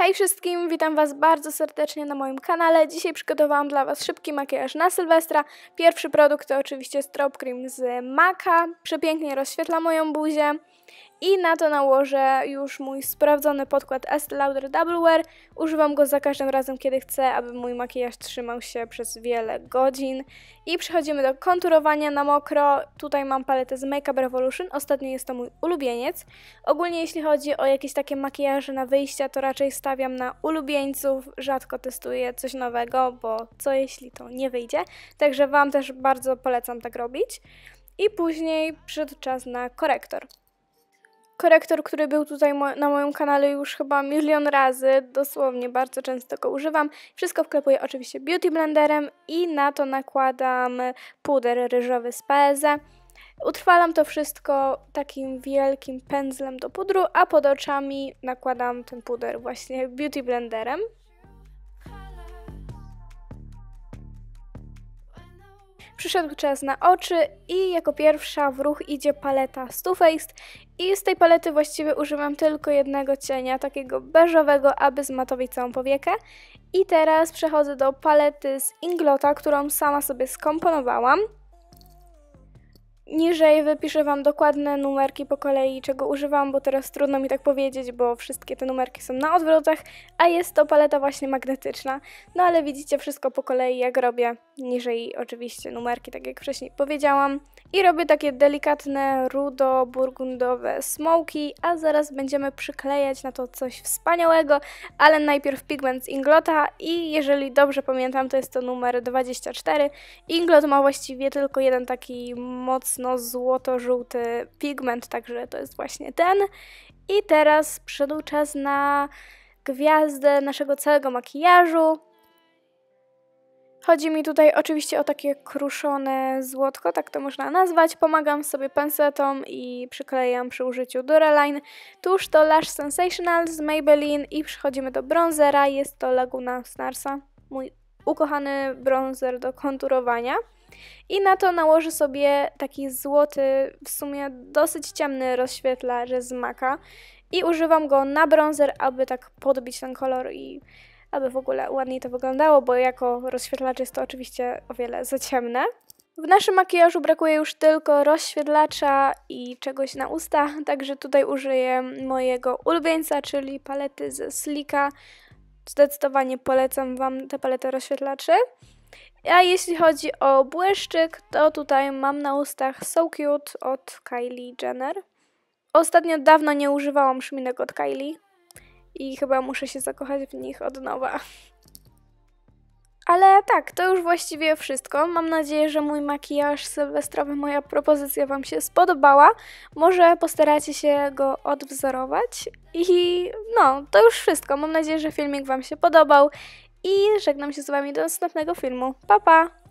Hej wszystkim, witam Was bardzo serdecznie na moim kanale. Dzisiaj przygotowałam dla Was szybki makijaż na Sylwestra. Pierwszy produkt to oczywiście Strobe Cream z Maka. Przepięknie rozświetla moją buzię. I na to nałożę już mój sprawdzony podkład Estee Lauder Double Wear. Używam go za każdym razem, kiedy chcę, aby mój makijaż trzymał się przez wiele godzin. I przechodzimy do konturowania na mokro. Tutaj mam paletę z Make Up Revolution. Ostatnio jest to mój ulubieniec. Ogólnie jeśli chodzi o jakieś takie makijaże na wyjścia, to raczej stawiam na ulubieńców. Rzadko testuję coś nowego, bo co jeśli to nie wyjdzie. Także Wam też bardzo polecam tak robić. I później przyszedł czas na korektor korektor, który był tutaj mo na moim kanale już chyba milion razy, dosłownie bardzo często go używam. Wszystko wklepuję oczywiście Beauty Blenderem i na to nakładam puder ryżowy z PSE. Utrwalam to wszystko takim wielkim pędzlem do pudru, a pod oczami nakładam ten puder właśnie Beauty Blenderem. Przyszedł czas na oczy i jako pierwsza w ruch idzie paleta Too Faced i z tej palety właściwie używam tylko jednego cienia, takiego beżowego, aby zmatowić całą powiekę. I teraz przechodzę do palety z Inglota, którą sama sobie skomponowałam. Niżej wypiszę Wam dokładne numerki po kolei, czego używam, bo teraz trudno mi tak powiedzieć, bo wszystkie te numerki są na odwrotach, a jest to paleta właśnie magnetyczna. No ale widzicie wszystko po kolei, jak robię. Niżej oczywiście numerki, tak jak wcześniej powiedziałam. I robię takie delikatne, rudo-burgundowe smoki, a zaraz będziemy przyklejać na to coś wspaniałego, ale najpierw pigment z Inglota i jeżeli dobrze pamiętam, to jest to numer 24. Inglot ma właściwie tylko jeden taki mocny mocno złoto-żółty pigment, także to jest właśnie ten. I teraz przyszedł czas na gwiazdę naszego całego makijażu. Chodzi mi tutaj oczywiście o takie kruszone złotko, tak to można nazwać. Pomagam sobie pensetom i przyklejam przy użyciu Duraline. Tuż to Lash Sensational z Maybelline i przechodzimy do bronzera. Jest to Laguna Snarsa, mój ukochany bronzer do konturowania. I na to nałożę sobie taki złoty, w sumie dosyć ciemny rozświetlacz z maka. I używam go na bronzer, aby tak podbić ten kolor i aby w ogóle ładniej to wyglądało, bo jako rozświetlacz jest to oczywiście o wiele za ciemne. W naszym makijażu brakuje już tylko rozświetlacza i czegoś na usta, także tutaj użyję mojego ulubieńca, czyli palety ze Slika. Zdecydowanie polecam Wam tę paletę rozświetlaczy. A jeśli chodzi o błyszczyk, to tutaj mam na ustach So Cute od Kylie Jenner. Ostatnio dawno nie używałam szminek od Kylie i chyba muszę się zakochać w nich od nowa. Ale tak, to już właściwie wszystko. Mam nadzieję, że mój makijaż sylwestrowy, moja propozycja Wam się spodobała. Może postaracie się go odwzorować. I no, to już wszystko. Mam nadzieję, że filmik Wam się podobał i żegnam się z Wami do następnego filmu. Pa, pa!